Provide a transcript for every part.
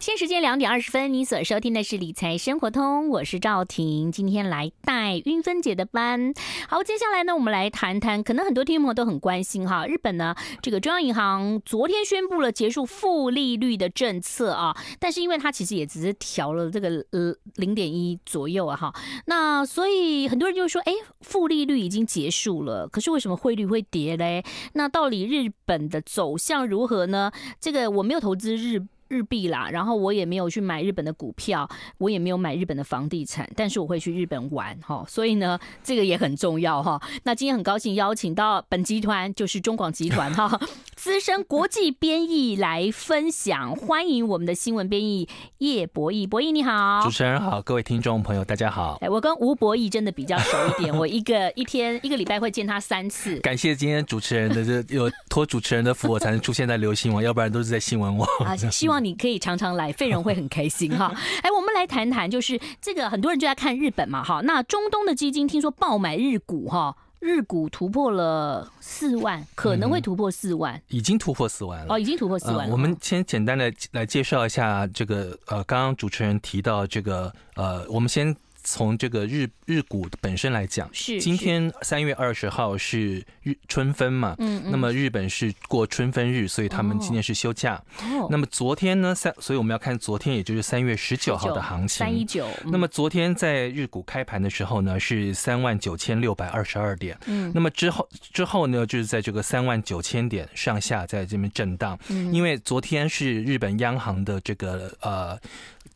现时间两点二十分，你所收听的是理财生活通，我是赵婷，今天来带云芬姐的班。好，接下来呢，我们来谈谈，可能很多听众朋友都很关心哈，日本呢这个中央银行昨天宣布了结束负利率的政策啊，但是因为它其实也只是调了这个呃零点一左右啊哈，那所以很多人就说，哎，负利率已经结束了，可是为什么汇率会跌嘞？那到底日本的走向如何呢？这个我没有投资日。日币啦，然后我也没有去买日本的股票，我也没有买日本的房地产，但是我会去日本玩，哈，所以呢，这个也很重要，哈。那今天很高兴邀请到本集团就是中广集团哈，资深国际编译来分享，欢迎我们的新闻编译叶博弈。博弈你好，主持人好，各位听众朋友大家好。哎，我跟吴博弈真的比较熟一点，我一个一天一个礼拜会见他三次。感谢今天主持人的这有托主持人的福，我才能出现在流行网，要不然都是在新闻网。啊，希 望。你可以常常来，费人会很开心哈。哎，我们来谈谈，就是这个很多人就在看日本嘛哈。那中东的基金听说爆买日股哈，日股突破了四万，可能会突破四万，已经突破四万了。哦，已经突破四万。我们先简单的来介绍一下这个呃，刚刚主持人提到这个呃，我们先。从这个日日股本身来讲，是今天三月二十号是日春分嘛？嗯嗯。那么日本是过春分日，所以他们今天是休假。哦。那么昨天呢？三所以我们要看昨天，也就是三月十九号的行情。三一九。那么昨天在日股开盘的时候呢，是三万九千六百二十二点。嗯。那么之后之后呢，就是在这个三万九千点上下在这边震荡。嗯。因为昨天是日本央行的这个呃。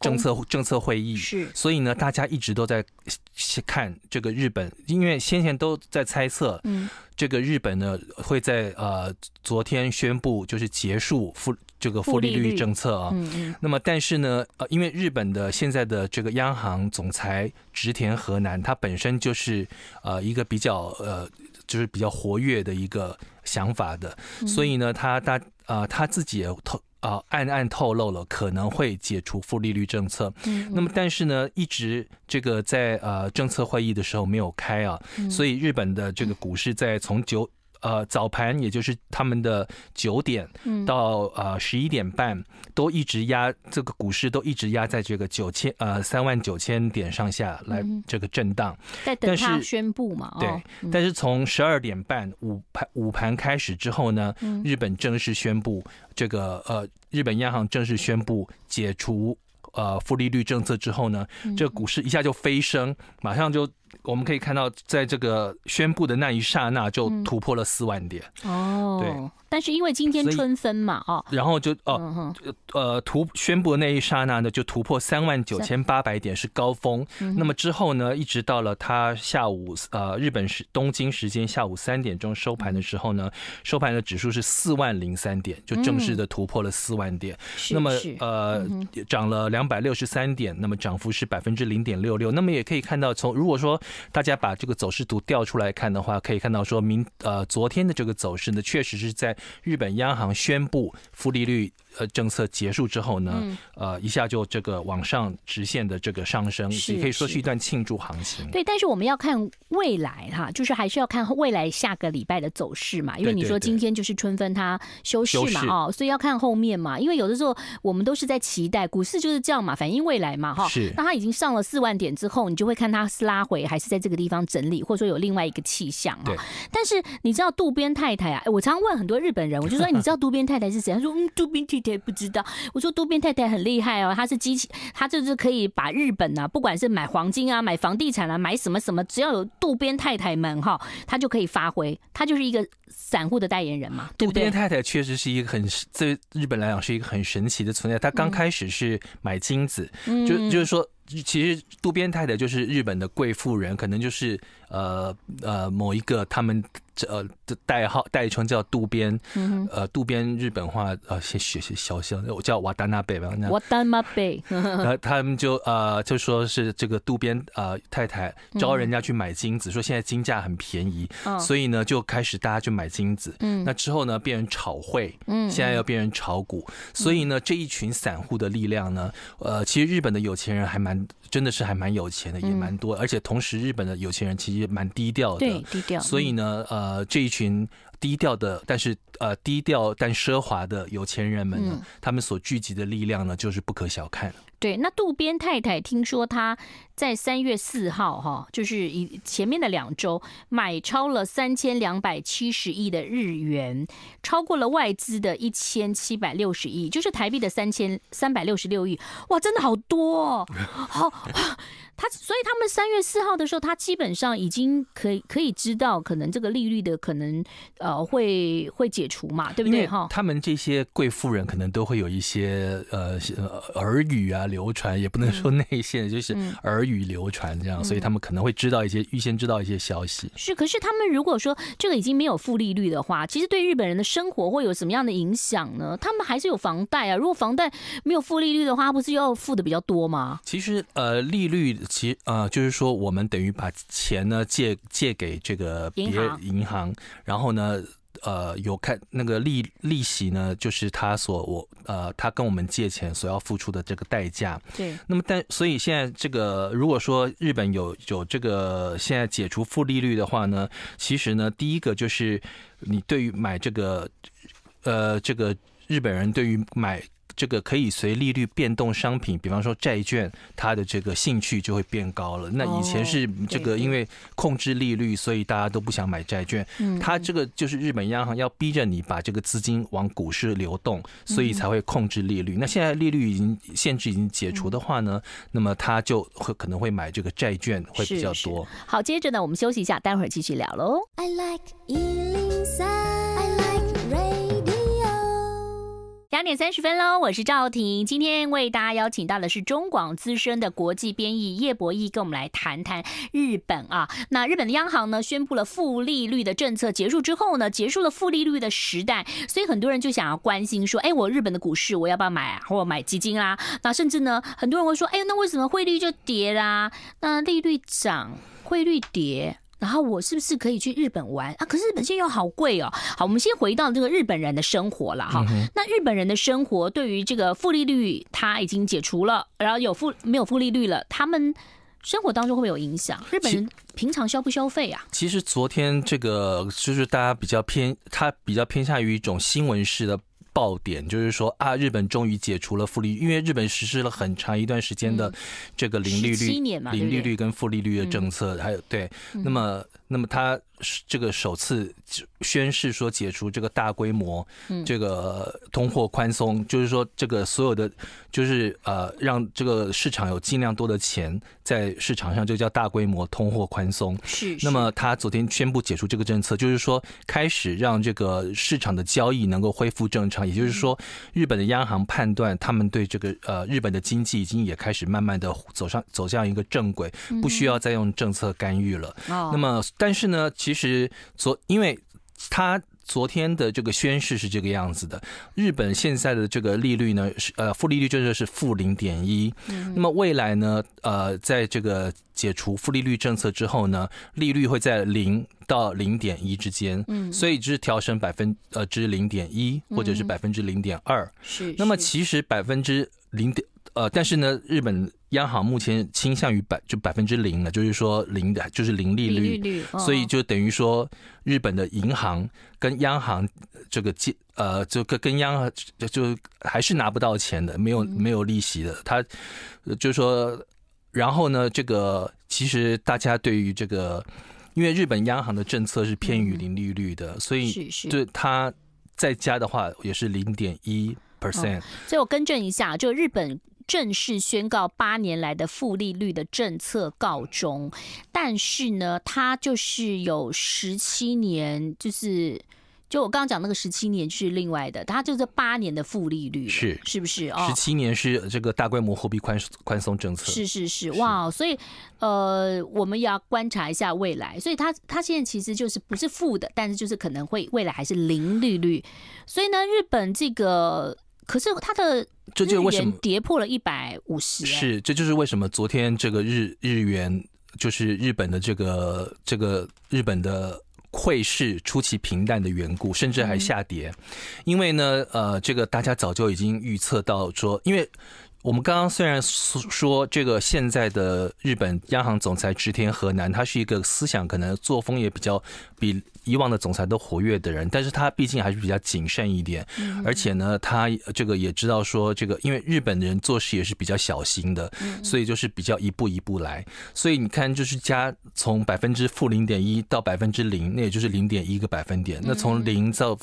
政策政策会议，是，所以呢，大家一直都在看这个日本，因为先前都在猜测，嗯，这个日本呢会在呃昨天宣布就是结束负这个负利率政策啊，嗯嗯，那么但是呢，呃，因为日本的现在的这个央行总裁植田和南，他本身就是呃一个比较呃就是比较活跃的一个想法的，所以呢，他他呃他自己也投。啊，暗暗透露了可能会解除负利率政策。嗯，那么但是呢，一直这个在呃政策会议的时候没有开啊，所以日本的这个股市在从九。呃，早盘也就是他们的九点到呃十一点半，都一直压这个股市，都一直压在这个九千呃三万九千点上下来这个震荡。在等他宣布嘛？对。但是从十二点半午盘午盘开始之后呢，日本正式宣布这个呃日本央行正式宣布解除呃负利率政策之后呢，这股市一下就飞升，马上就。我们可以看到，在这个宣布的那一刹那，就突破了四万点哦。对，但是因为今天春分嘛，哦，然后就哦，呃，突宣布的那一刹那呢，就突破三万九千八百点是高峰。那么之后呢，一直到了它下午呃，日本时东京时间下午三点钟收盘的时候呢，收盘的指数是四万零三点，就正式的突破了四万点。那么呃，涨了两百六十三点，那么涨幅是百分之零点六六。那么也可以看到，从如果说大家把这个走势图调出来看的话，可以看到说明，呃，昨天的这个走势呢，确实是在日本央行宣布负利率。呃，政策结束之后呢，呃，一下就这个往上直线的这个上升，也可以说是一段庆祝行情。对，但是我们要看未来哈，就是还是要看未来下个礼拜的走势嘛。因为你说今天就是春分它休息嘛哦，所以要看后面嘛。因为有的时候我们都是在期待股市就是这样嘛，反映未来嘛哈。是，那它已经上了四万点之后，你就会看它是拉回还是在这个地方整理，或者说有另外一个气象啊。但是你知道渡边太太啊？哎，我常常问很多日本人，我就说你知道渡边太太是谁？他说嗯，渡边。对，不知道，我说渡边太太很厉害哦，她是机器，她就是可以把日本呐，不管是买黄金啊、买房地产啊、买什么什么，只要有渡边太太们哈，她就可以发挥，她就是一个散户的代言人嘛，渡边太太确实是一个很，在日本来讲是一个很神奇的存在。她刚开始是买金子，就就是说，其实渡边太太就是日本的贵妇人，可能就是。呃呃，某一个他们这呃代号代称叫渡边，呃渡边日本话呃写写写小了，我叫瓦丹纳贝吧，瓦丹纳贝，然后 他们就呃就说是这个渡边呃太太招人家去买金子，说现在金价很便宜，所以呢就开始大家去买金子，那之后呢变成炒汇，现在要变成炒股，所以呢这一群散户的力量呢，呃其实日本的有钱人还蛮真的是还蛮有钱的，也蛮多，而且同时日本的有钱人其实。也蛮低调的，对，低调。所以呢，呃，这一群低调的，但是呃，低调但奢华的有钱人们，呢，他们所聚集的力量呢，就是不可小看。对，那渡边太太听说她在三月四号，哈，就是以前面的两周买超了三千两百七十亿的日元，超过了外资的一千七百六十亿，就是台币的三千三百六十六亿。哇，真的好多哦，好。他所以他们三月四号的时候，他基本上已经可以可以知道可能这个利率的可能呃会会解除嘛，对不对？哈，他们这些贵妇人可能都会有一些呃耳语啊流传，也不能说内线，就是耳语流传这样，所以他们可能会知道一些预先知道一些消息。是，可是他们如果说这个已经没有负利率的话，其实对日本人的生活会有什么样的影响呢？他们还是有房贷啊，如果房贷没有负利率的话，不是要付的比较多吗？其实呃利率。其呃，就是说，我们等于把钱呢借借给这个别银行，然后呢，呃，有看那个利利息呢，就是他所我呃，他跟我们借钱所要付出的这个代价。对。那么但所以现在这个，如果说日本有有这个现在解除负利率的话呢，其实呢，第一个就是你对于买这个，呃，这个日本人对于买。这个可以随利率变动商品，比方说债券，它的这个兴趣就会变高了。那以前是这个，因为控制利率，所以大家都不想买债券。它这个就是日本央行要逼着你把这个资金往股市流动，所以才会控制利率。那现在利率已经限制已经解除的话呢，那么它就会可能会买这个债券会比较多。好，接着呢，我们休息一下，待会儿继续聊喽。两点三十分喽，我是赵婷。今天为大家邀请到的是中广资深的国际编译叶博弈，跟我们来谈谈日本啊。那日本的央行呢，宣布了负利率的政策结束之后呢，结束了负利率的时代，所以很多人就想要关心说：哎，我日本的股市我要不要买啊？或买基金啦？那甚至呢，很多人会说：哎，那为什么汇率就跌啦？那利率涨，汇率跌？然后我是不是可以去日本玩啊？可是日本现在又好贵哦。好，我们先回到这个日本人的生活了哈。那日本人的生活对于这个负利率，他已经解除了，然后有负没有负利率了，他们生活当中会不会有影响？日本人平常消不消费啊？其实昨天这个就是大家比较偏，他比较偏向于一种新闻式的。爆点就是说啊，日本终于解除了负利率，因为日本实施了很长一段时间的这个零利率、零利率跟负利率的政策，还有对，那么。那么他这个首次宣誓说解除这个大规模这个通货宽松，就是说这个所有的就是呃让这个市场有尽量多的钱在市场上，就叫大规模通货宽松。是。那么他昨天宣布解除这个政策，就是说开始让这个市场的交易能够恢复正常。也就是说，日本的央行判断，他们对这个呃日本的经济已经也开始慢慢的走上走向一个正轨，不需要再用政策干预了。那么。但是呢，其实昨因为他昨天的这个宣誓是这个样子的，日本现在的这个利率呢是呃负利率政策是负零点一，那么未来呢呃在这个解除负利率政策之后呢，利率会在零到零点一之间，嗯，所以只调升百分呃之零点一或者是百分之零点二是，那么其实百分之零点。呃，但是呢，日本央行目前倾向于百就百分之零了，就是说零的，就是零利率，所以就等于说日本的银行跟央行这个借呃，就跟跟央就就还是拿不到钱的，没有没有利息的。他就是说，然后呢，这个其实大家对于这个，因为日本央行的政策是偏于零利率的，所以就是它再加的话也是零点一 percent。所以我更正一下，就日本。正式宣告八年来的负利率的政策告终，但是呢，它就是有十七年，就是就我刚刚讲那个十七年是另外的，它就是八年的负利率，是是不是哦？十七年是这个大规模货币宽宽松政策，是是是，哇！所以呃，我们也要观察一下未来，所以它它现在其实就是不是负的，但是就是可能会未来还是零利率，所以呢，日本这个可是它的。这就为什么跌破了一百五十。是，这就是为什么昨天这个日日元就是日本的这个这个日本的汇市出奇平淡的缘故，甚至还下跌。因为呢，呃，这个大家早就已经预测到说，因为。我们刚刚虽然说这个现在的日本央行总裁植田和男，他是一个思想可能作风也比较比以往的总裁都活跃的人，但是他毕竟还是比较谨慎一点，而且呢，他这个也知道说这个，因为日本人做事也是比较小心的，所以就是比较一步一步来。所以你看，就是加从百分之负零点一到百分之零，那也就是零点一个百分点，那从零到。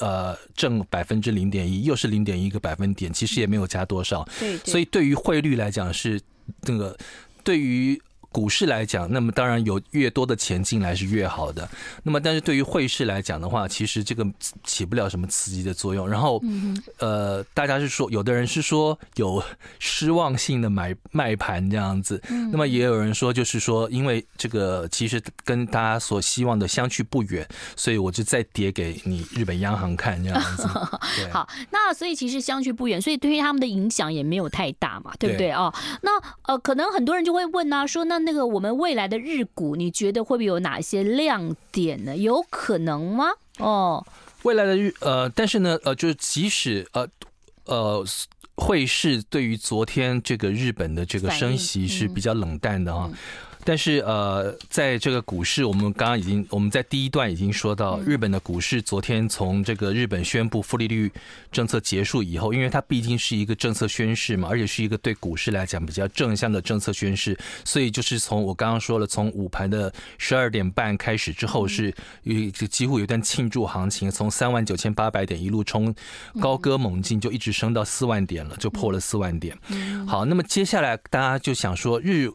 呃，挣百分之零点一，又是零点一个百分点，其实也没有加多少。对，所以对于汇率来讲是那个，对于。股市来讲，那么当然有越多的钱进来是越好的。那么但是对于汇市来讲的话，其实这个起不了什么刺激的作用。然后，呃，大家是说，有的人是说有失望性的买卖盘这样子。那么也有人说，就是说因为这个其实跟大家所希望的相去不远，所以我就再叠给你日本央行看这样子。好，那所以其实相去不远，所以对于他们的影响也没有太大嘛，对不对啊？那呃，可能很多人就会问啊，说那。那个我们未来的日股，你觉得会不会有哪些亮点呢？有可能吗？哦，未来的日呃，但是呢呃，就是即使呃呃，汇市对于昨天这个日本的这个升息是比较冷淡的啊。但是呃，在这个股市，我们刚刚已经我们在第一段已经说到，日本的股市昨天从这个日本宣布负利率政策结束以后，因为它毕竟是一个政策宣示嘛，而且是一个对股市来讲比较正向的政策宣示，所以就是从我刚刚说了，从午盘的十二点半开始之后，是有几乎有一段庆祝行情，从三万九千八百点一路冲高歌猛进，就一直升到四万点了，就破了四万点。好，那么接下来大家就想说日。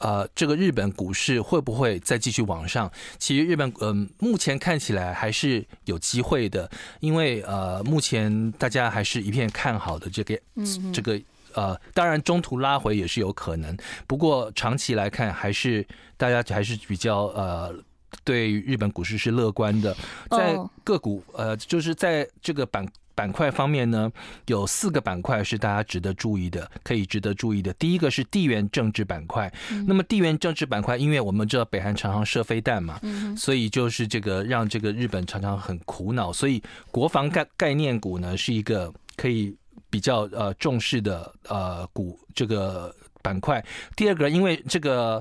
呃，这个日本股市会不会再继续往上？其实日本，嗯，目前看起来还是有机会的，因为呃，目前大家还是一片看好的这个这个呃，当然中途拉回也是有可能，不过长期来看，还是大家还是比较呃对日本股市是乐观的，在个股呃，就是在这个板。板块方面呢，有四个板块是大家值得注意的，可以值得注意的。第一个是地缘政治板块，那么地缘政治板块，因为我们知道北韩常常射飞弹嘛，所以就是这个让这个日本常常很苦恼，所以国防概概念股呢是一个可以比较呃重视的呃股这个板块。第二个，因为这个。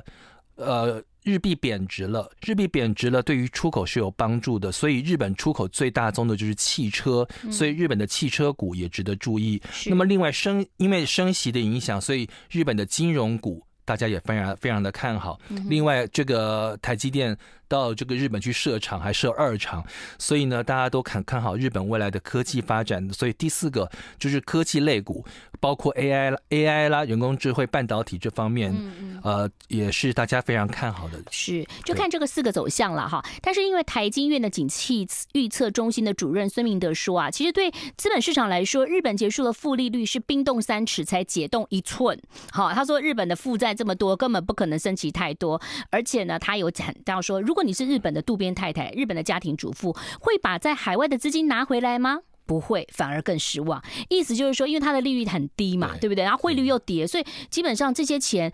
呃，日币贬值了，日币贬值了，对于出口是有帮助的，所以日本出口最大宗的就是汽车，所以日本的汽车股也值得注意。那么，另外升因为升息的影响，所以日本的金融股大家也非常非常的看好。另外，这个台积电。到这个日本去设厂，还设二厂，所以呢，大家都看看好日本未来的科技发展。所以第四个就是科技类股，包括 AI 啦、AI 啦、人工智慧、半导体这方面，呃，也是大家非常看好的。是，就看这个四个走向了哈。但是因为台金院的景气预测中心的主任孙明德说啊，其实对资本市场来说，日本结束了负利率是冰冻三尺才解冻一寸。好，他说日本的负债这么多，根本不可能升级太多。而且呢，他有讲到说，如如果你是日本的渡边太太，日本的家庭主妇，会把在海外的资金拿回来吗？不会，反而更失望。意思就是说，因为它的利率很低嘛，对不对？然后汇率又跌，所以基本上这些钱，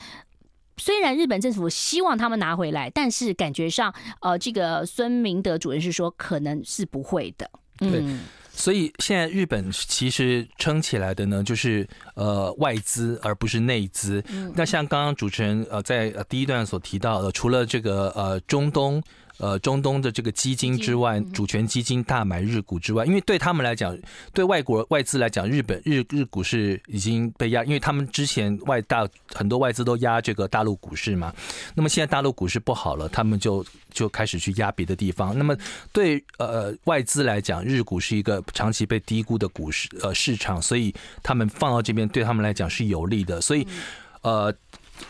虽然日本政府希望他们拿回来，但是感觉上，呃，这个孙明德主任是说，可能是不会的。嗯。所以现在日本其实撑起来的呢，就是呃外资而不是内资。那像刚刚主持人呃在第一段所提到的，除了这个呃中东。呃，中东的这个基金之外，主权基金大买日股之外，因为对他们来讲，对外国外资来讲，日本日日股是已经被压，因为他们之前外大很多外资都压这个大陆股市嘛。那么现在大陆股市不好了，他们就就开始去压别的地方。那么对呃外资来讲，日股是一个长期被低估的股市呃市场，所以他们放到这边对他们来讲是有利的。所以呃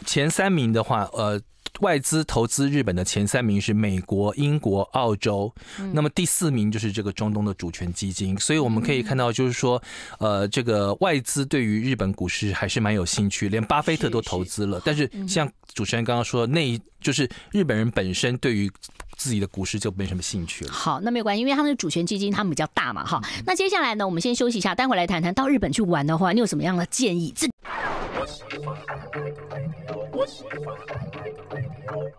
前三名的话，呃。外资投资日本的前三名是美国、英国、澳洲，那么第四名就是这个中东的主权基金。所以我们可以看到，就是说，呃，这个外资对于日本股市还是蛮有兴趣，连巴菲特都投资了。但是像主持人刚刚说，那就是日本人本身对于自己的股市就没什么兴趣了。好，那没有关系，因为他们的主权基金他们比较大嘛，哈。那接下来呢，我们先休息一下，待会儿来谈谈到日本去玩的话，你有什么样的建议？这。What's the fun? What's the fun?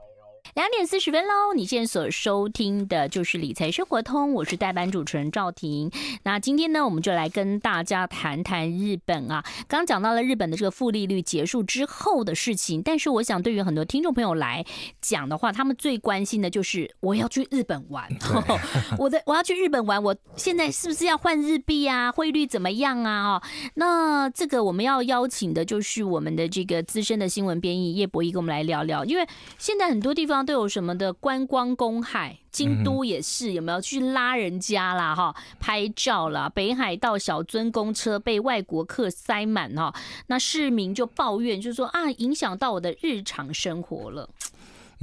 两点四十分喽！你现在所收听的就是《理财生活通》，我是代班主持人赵婷。那今天呢，我们就来跟大家谈谈日本啊。刚讲到了日本的这个负利率结束之后的事情，但是我想对于很多听众朋友来讲的话，他们最关心的就是我要去日本玩，我的我要去日本玩，我现在是不是要换日币啊？汇率怎么样啊？哦，那这个我们要邀请的就是我们的这个资深的新闻编译叶博弈跟我们来聊聊，因为现在很多地方。都有什么的观光公海，京都也是有没有去拉人家啦哈，拍照啦，北海道小樽公车被外国客塞满哈，那市民就抱怨，就说啊，影响到我的日常生活了。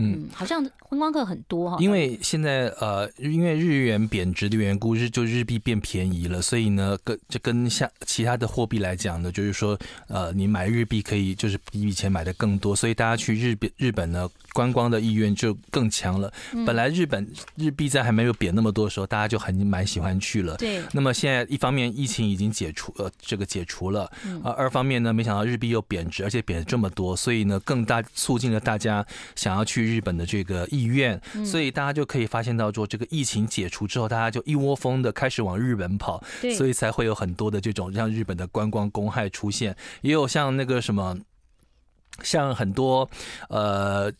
嗯，好像观光客很多哈，因为现在呃，因为日元贬值的缘故，日就日币变便宜了，所以呢，跟就跟像其他的货币来讲呢，就是说呃，你买日币可以就是比以前买的更多，所以大家去日日日本呢观光的意愿就更强了。本来日本日币在还没有贬那么多的时候，大家就很蛮喜欢去了。对。那么现在一方面疫情已经解除，呃这个解除了，呃、二方面呢，没想到日币又贬值，而且贬这么多，所以呢，更大促进了大家想要去。日本的这个意愿，所以大家就可以发现到说，这个疫情解除之后，大家就一窝蜂的开始往日本跑，所以才会有很多的这种像日本的观光公害出现，也有像那个什么，像很多呃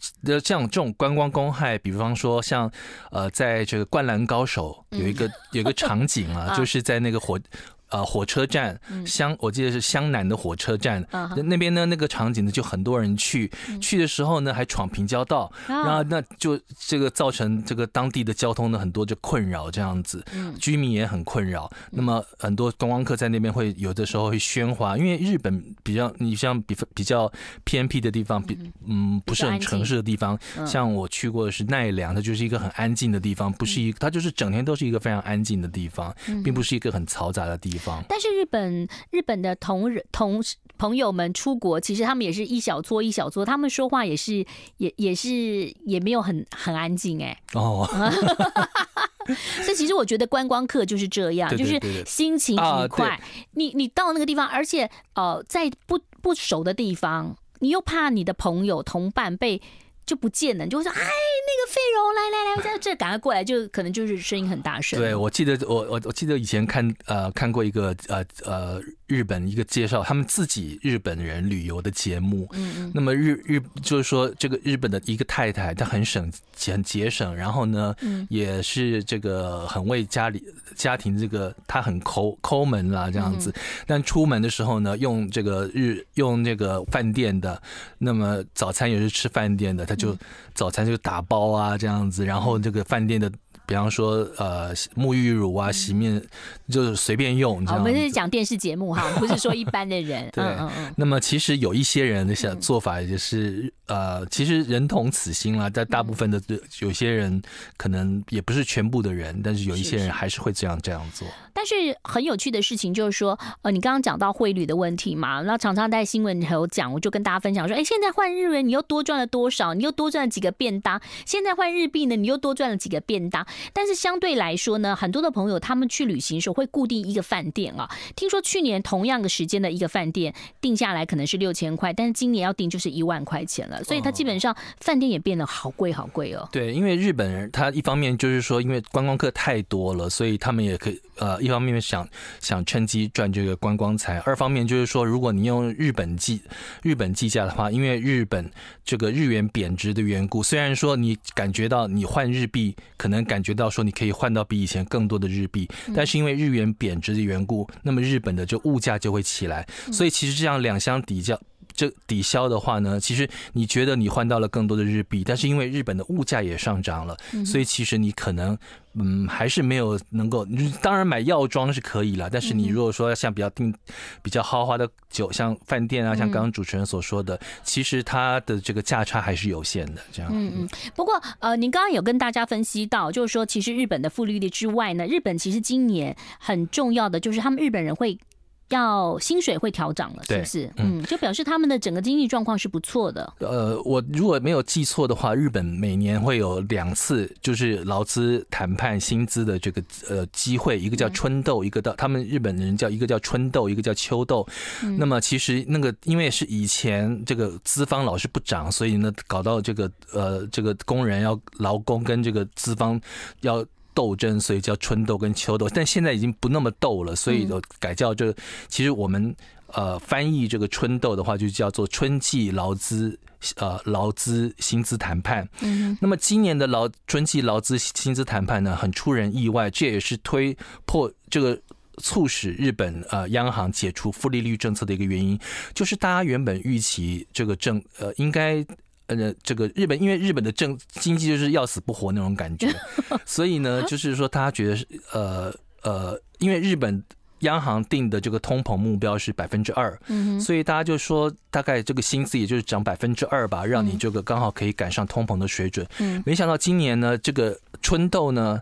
像这种观光公害，比方说像呃在这个《灌篮高手》有一个有一个场景 啊，就是在那个火。呃，火车站，香，我记得是湘南的火车站，那边呢，那个场景呢，就很多人去，去的时候呢，还闯平交道，然后那就这个造成这个当地的交通呢很多就困扰这样子，居民也很困扰。那么很多观光客在那边会有的时候会喧哗，因为日本比较，你像比比较偏僻的地方，比嗯不是很城市的地方，像我去过的是奈良，它就是一个很安静的地方，不是一，它就是整天都是一个非常安静的地方，并不是一个很嘈杂的地方。但是日本日本的同人同朋友们出国，其实他们也是一小撮一小撮，他们说话也是也也是也没有很很安静哎哦，所以其实我觉得观光客就是这样，就是心情愉快。你你到那个地方，而且呃在不不熟的地方，你又怕你的朋友同伴被。就不见了，就会说，哎，那个费柔来来来，在这赶快过来，就可能就是声音很大声。对我记得我我我记得以前看呃看过一个呃呃。日本一个介绍他们自己日本人旅游的节目。嗯，那么日日就是说，这个日本的一个太太，她很省、很节省，然后呢，也是这个很为家里家庭这个，她很抠抠门啦这样子。但出门的时候呢，用这个日用这个饭店的，那么早餐也是吃饭店的，他就早餐就打包啊这样子，然后这个饭店的。比方说，呃，沐浴乳啊，洗面就是随便用。我们是讲电视节目哈，不是说一般的人。对，那么其实有一些人的想做法也是，呃，其实人同此心啦，但大部分的有些人可能也不是全部的人，但是有一些人还是会这样这样做。但是很有趣的事情就是说，呃，你刚刚讲到汇率的问题嘛，那常常在新闻里还有讲，我就跟大家分享说，哎，现在换日元你又多赚了多少？你又多赚了几个便当？现在换日币呢，你又多赚了几个便当？但是相对来说呢，很多的朋友他们去旅行的时候会固定一个饭店啊。听说去年同样的时间的一个饭店定下来可能是六千块，但是今年要定就是一万块钱了，所以它基本上饭店也变得好贵好贵哦。对，因为日本人他一方面就是说，因为观光客太多了，所以他们也可以。呃，一方面想想趁机赚这个观光财，二方面就是说，如果你用日本计日本计价的话，因为日本这个日元贬值的缘故，虽然说你感觉到你换日币，可能感觉到说你可以换到比以前更多的日币，但是因为日元贬值的缘故，那么日本的这物价就会起来，所以其实这样两相比较。这抵消的话呢，其实你觉得你换到了更多的日币，但是因为日本的物价也上涨了，所以其实你可能，嗯，还是没有能够。你当然买药妆是可以了，但是你如果说像比较定、比较豪华的酒，像饭店啊，像刚刚主持人所说的，其实它的这个价差还是有限的。这样。嗯嗯。不过呃，您刚刚有跟大家分析到，就是说其实日本的负利率之外呢，日本其实今年很重要的就是他们日本人会。要薪水会调涨了，是不是？嗯，就表示他们的整个经济状况是不错的。呃，我如果没有记错的话，日本每年会有两次，就是劳资谈判薪资的这个呃机会，一个叫春豆，一个到他们日本人叫一个叫春豆，一个叫秋豆。那么其实那个因为是以前这个资方老是不涨，所以呢搞到这个呃这个工人要劳工跟这个资方要。斗争，所以叫春斗跟秋斗，但现在已经不那么斗了，所以就改叫这。其实我们呃翻译这个春斗的话，就叫做春季劳资呃劳资薪资谈判。嗯。那么今年的劳春季劳资薪资谈判呢，很出人意外，这也是推破这个促使日本呃央行解除负利率政策的一个原因，就是大家原本预期这个政呃应该。呃，这个日本，因为日本的政经济就是要死不活那种感觉，所以呢，就是说，他觉得，呃呃，因为日本央行定的这个通膨目标是百分之二，所以大家就说，大概这个薪资也就是涨百分之二吧，让你这个刚好可以赶上通膨的水准。嗯，没想到今年呢，这个春斗呢，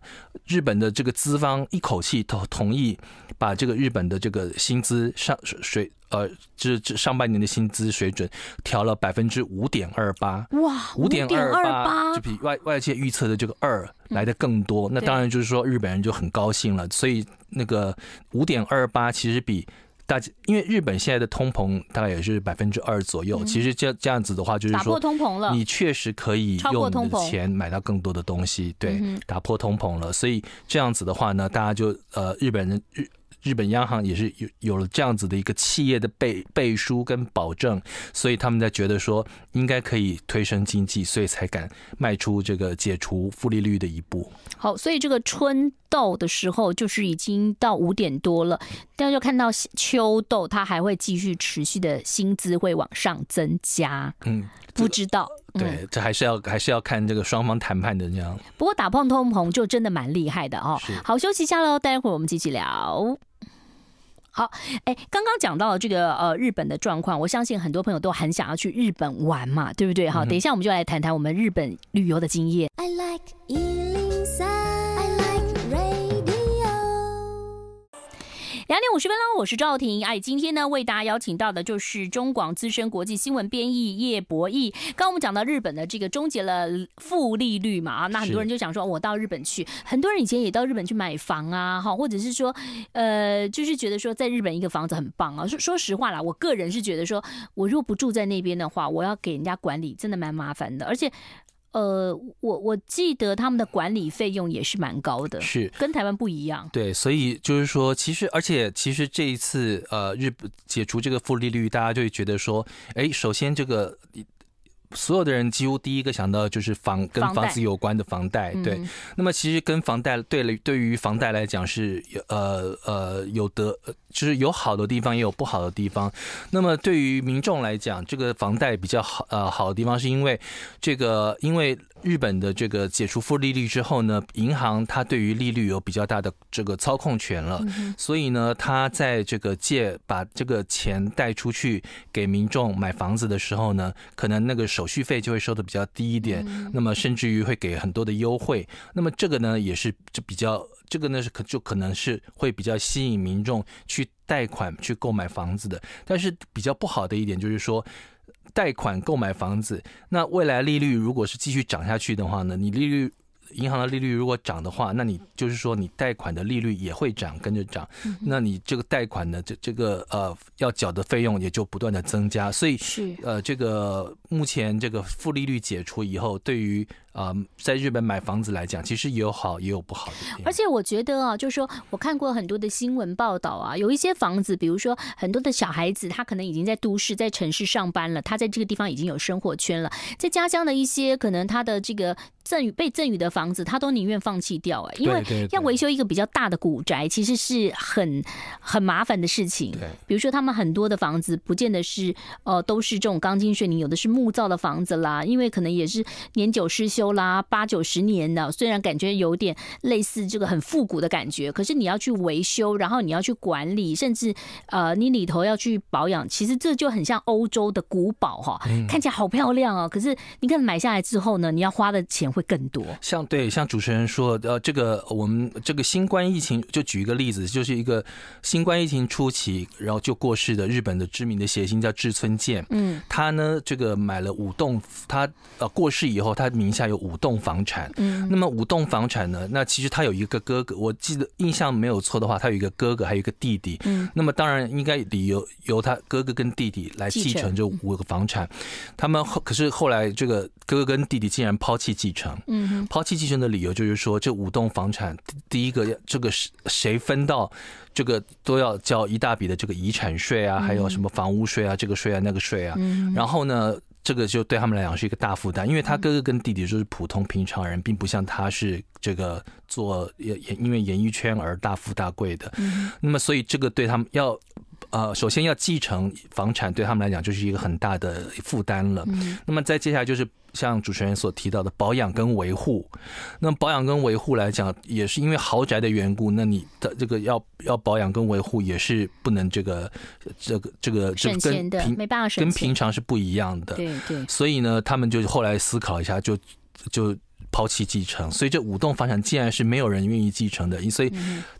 日本的这个资方一口气同同意把这个日本的这个薪资上水。呃，这这上半年的薪资水准调了百分之五点二八，哇，五点二八，就比外外界预测的这个二来的更多。那当然就是说日本人就很高兴了。所以那个五点二八其实比大，因为日本现在的通膨大概也是百分之二左右。其实这这样子的话，就是说通膨了，你确实可以用你的钱买到更多的东西，对，打破通膨了。所以这样子的话呢，大家就呃，日本人日。日本央行也是有有了这样子的一个企业的背背书跟保证，所以他们在觉得说应该可以推升经济，所以才敢迈出这个解除负利率的一步。好，所以这个春豆的时候就是已经到五点多了，大家就看到秋豆它还会继续持续的薪资会往上增加。嗯，不知道，对，这还是要还是要看这个双方谈判的这样。不过打碰通膨就真的蛮厉害的哦。好，休息一下喽，待会儿我们继续聊。好，哎，刚刚讲到这个呃日本的状况，我相信很多朋友都很想要去日本玩嘛，对不对？哈，等一下我们就来谈谈我们日本旅游的经验。两点五十分喽，我是赵婷。哎，今天呢，为大家邀请到的就是中广资深国际新闻编译叶博弈。刚我们讲到日本的这个终结了负利率嘛，啊，那很多人就想说，我到日本去。很多人以前也到日本去买房啊，哈，或者是说，呃，就是觉得说，在日本一个房子很棒啊。说说实话啦，我个人是觉得说，我果不住在那边的话，我要给人家管理，真的蛮麻烦的，而且。呃，我我记得他们的管理费用也是蛮高的，是跟台湾不一样。对，所以就是说，其实而且其实这一次呃，日解除这个负利率，大家就会觉得说，哎，首先这个。所有的人几乎第一个想到就是房跟房子有关的房贷，对。那么其实跟房贷对了，对于房贷来讲是呃呃有得就是有好的地方也有不好的地方。那么对于民众来讲，这个房贷比较好呃好的地方是因为这个因为日本的这个解除负利率之后呢，银行它对于利率有比较大的这个操控权了，所以呢它在这个借把这个钱贷出去给民众买房子的时候呢，可能那个时手续费就会收的比较低一点，那么甚至于会给很多的优惠，那么这个呢也是就比较，这个呢是可就可能是会比较吸引民众去贷款去购买房子的，但是比较不好的一点就是说，贷款购买房子，那未来利率如果是继续涨下去的话呢，你利率。银行的利率如果涨的话，那你就是说你贷款的利率也会涨，跟着涨。那你这个贷款呢，这这个呃，要缴的费用也就不断的增加。所以是呃，这个目前这个负利率解除以后，对于啊，在日本买房子来讲，其实也有好也有不好的。而且我觉得啊，就是说我看过很多的新闻报道啊，有一些房子，比如说很多的小孩子，他可能已经在都市在城市上班了，他在这个地方已经有生活圈了，在家乡的一些可能他的这个。赠予被赠予的房子，他都宁愿放弃掉哎，因为要维修一个比较大的古宅，其实是很很麻烦的事情。对，比如说他们很多的房子，不见得是呃都是这种钢筋水泥，有的是木造的房子啦，因为可能也是年久失修啦，八九十年的，虽然感觉有点类似这个很复古的感觉，可是你要去维修，然后你要去管理，甚至呃，你里头要去保养，其实这就很像欧洲的古堡哈，看起来好漂亮哦，可是你看买下来之后呢，你要花的钱。会更多，像对像主持人说，呃，这个我们这个新冠疫情，就举一个例子，就是一个新冠疫情初期，然后就过世的日本的知名的谐星叫志村健，嗯，他呢这个买了五栋，他呃过世以后，他名下有五栋房产，嗯，那么五栋房产呢，那其实他有一个哥哥，我记得印象没有错的话，他有一个哥哥，还有一个弟弟，嗯，那么当然应该理由由他哥哥跟弟弟来继承这五个房产，他们后可是后来这个哥哥跟弟弟竟然抛弃继承。嗯，抛弃继承的理由就是说，这五栋房产，第一个，这个谁分到这个都要交一大笔的这个遗产税啊，还有什么房屋税啊，这个税啊，那个税啊。嗯，然后呢，这个就对他们来讲是一个大负担，因为他哥哥跟弟弟就是普通平常人，并不像他是这个做也演因为演艺圈而大富大贵的。那么所以这个对他们要。呃，首先要继承房产，对他们来讲就是一个很大的负担了。嗯，那么再接下来就是像主持人所提到的保养跟维护。那保养跟维护来讲，也是因为豪宅的缘故，那你的这个要要保养跟维护也是不能这个这个这个这跟平跟平常是不一样的。对对。所以呢，他们就后来思考一下，就就。抛弃继承，所以这五栋房产竟然是没有人愿意继承的，所以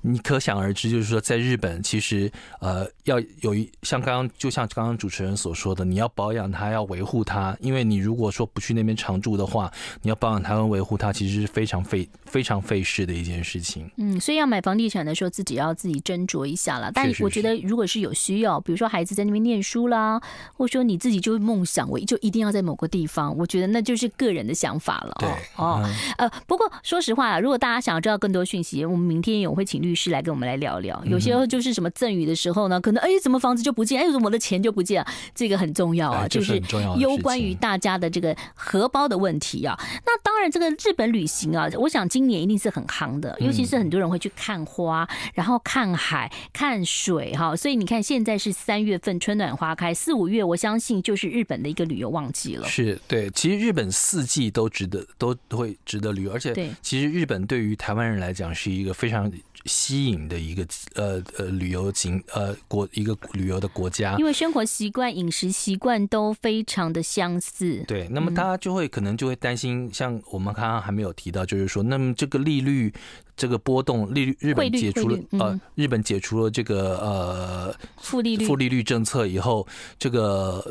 你可想而知，就是说在日本，其实呃要有一像刚刚就像刚刚主持人所说的，你要保养它，要维护它，因为你如果说不去那边常住的话，你要保养它和维护它，其实是非常费非常费事的一件事情。嗯，所以要买房地产的时候，自己要自己斟酌一下了。但我觉得如果是有需要，比如说孩子在那边念书啦，或者说你自己就梦想，我就一定要在某个地方，我觉得那就是个人的想法了。对，哦。呃，不过说实话啊，如果大家想要知道更多讯息，我们明天也会请律师来跟我们来聊聊。有些就是什么赠与的时候呢，可能哎，怎么房子就不见？哎，怎么我的钱就不见？这个很重要啊，就是攸关于大家的这个荷包的问题啊。那当然，这个日本旅行啊，我想今年一定是很夯的，尤其是很多人会去看花，然后看海、看水哈。所以你看，现在是三月份，春暖花开，四五月我相信就是日本的一个旅游旺季了。是对，其实日本四季都值得，都会。值得旅游，而且其实日本对于台湾人来讲是一个非常吸引的一个呃呃旅游景呃国一个旅游的国家，因为生活习惯、饮食习惯都非常的相似。对，那么大家就会可能就会担心，像我们刚刚还没有提到，就是说，那么这个利率这个波动，利率日本解除了呃，日本解除了这个呃负利率负利率政策以后，这个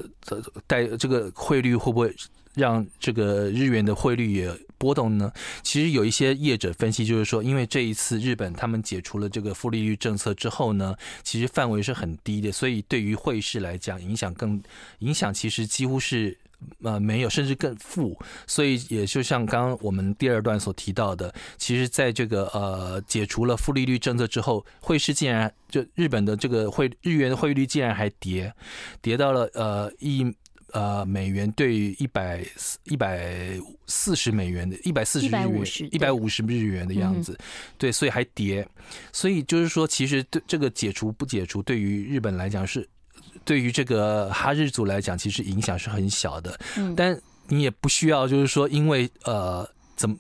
贷这个汇率会不会让这个日元的汇率也波动呢？其实有一些业者分析，就是说，因为这一次日本他们解除了这个负利率政策之后呢，其实范围是很低的，所以对于汇市来讲，影响更影响其实几乎是呃没有，甚至更负。所以也就像刚刚我们第二段所提到的，其实在这个呃解除了负利率政策之后，汇市竟然就日本的这个汇日元的汇率竟然还跌，跌到了呃一。呃，美元对一百四一百四十美元的一百四十日元一百五十日元的样子，对，所以还跌，所以就是说，其实对这个解除不解除，对于日本来讲是，对于这个哈日族来讲，其实影响是很小的，但你也不需要就是说，因为呃，怎么？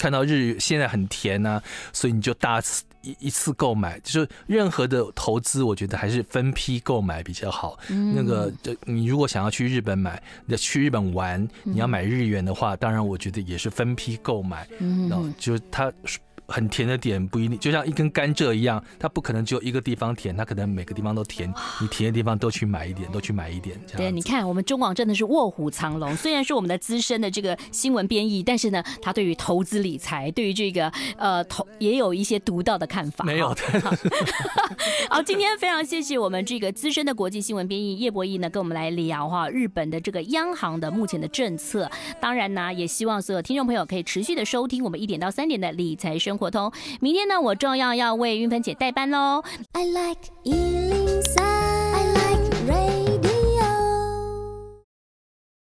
看到日现在很甜呐，所以你就大次一一次购买，就是任何的投资，我觉得还是分批购买比较好。那个，这你如果想要去日本买，你要去日本玩，你要买日元的话，当然我觉得也是分批购买，嗯，就是它。很甜的点不一定，就像一根甘蔗一样，它不可能只有一个地方甜，它可能每个地方都甜。你甜的地方都去买一点，都去买一点。对，你看我们中广真的是卧虎藏龙，虽然是我们的资深的这个新闻编译，但是呢，他对于投资理财，对于这个呃投也有一些独到的看法。没有的。好，今天非常谢谢我们这个资深的国际新闻编译叶博弈呢，跟我们来聊哈日本的这个央行的目前的政策。当然呢，也希望所有听众朋友可以持续的收听我们一点到三点的理财生。活同，明天呢，我照样要为云芬姐代班喽。